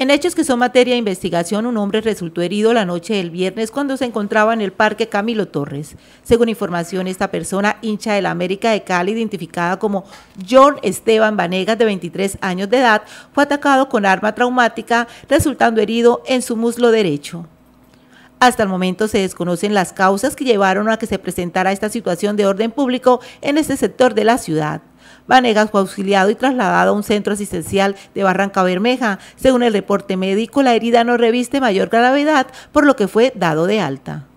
En hechos que son materia de investigación, un hombre resultó herido la noche del viernes cuando se encontraba en el Parque Camilo Torres. Según información, esta persona, hincha de la América de Cali, identificada como John Esteban Vanegas, de 23 años de edad, fue atacado con arma traumática, resultando herido en su muslo derecho. Hasta el momento se desconocen las causas que llevaron a que se presentara esta situación de orden público en este sector de la ciudad. Vanegas fue auxiliado y trasladado a un centro asistencial de Barranca Bermeja. Según el reporte médico, la herida no reviste mayor gravedad, por lo que fue dado de alta.